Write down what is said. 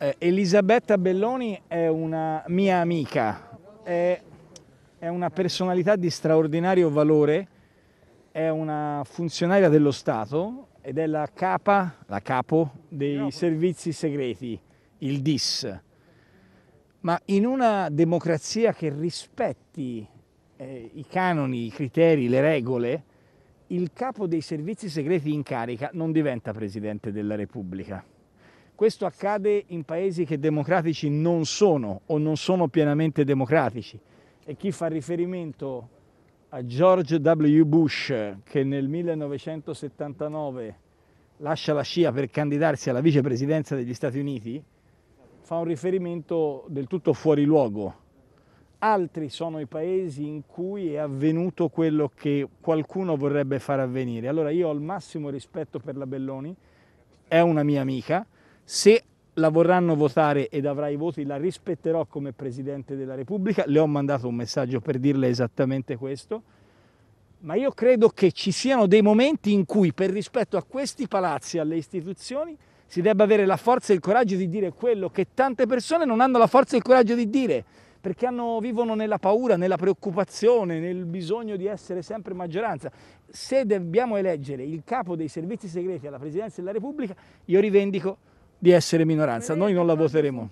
Eh, Elisabetta Belloni è una mia amica, è, è, una personalità di straordinario valore, è una funzionaria dello Stato ed è la capa, la capo dei servizi segreti, il DIS. Ma in una democrazia che rispetti eh, i canoni, i criteri, le regole, il capo dei servizi segreti in carica non diventa Presidente della Repubblica. Questo accade in paesi che democratici non sono o non sono pienamente democratici e chi fa riferimento a George W. Bush che nel 1979 lascia la scia per candidarsi alla vicepresidenza degli Stati Uniti fa un riferimento del tutto fuori luogo. Altri sono i paesi in cui è avvenuto quello che qualcuno vorrebbe far avvenire. Allora io ho il massimo rispetto per la Belloni, è una mia amica, se la vorranno votare ed avrà i voti, la rispetterò come Presidente della Repubblica. Le ho mandato un messaggio per dirle esattamente questo. Ma io credo che ci siano dei momenti in cui, per rispetto a questi palazzi, alle istituzioni, si debba avere la forza e il coraggio di dire quello che tante persone non hanno la forza e il coraggio di dire, perché hanno, vivono nella paura, nella preoccupazione, nel bisogno di essere sempre maggioranza. Se dobbiamo eleggere il capo dei servizi segreti alla Presidenza della Repubblica, io rivendico di essere minoranza. Noi non la voteremo.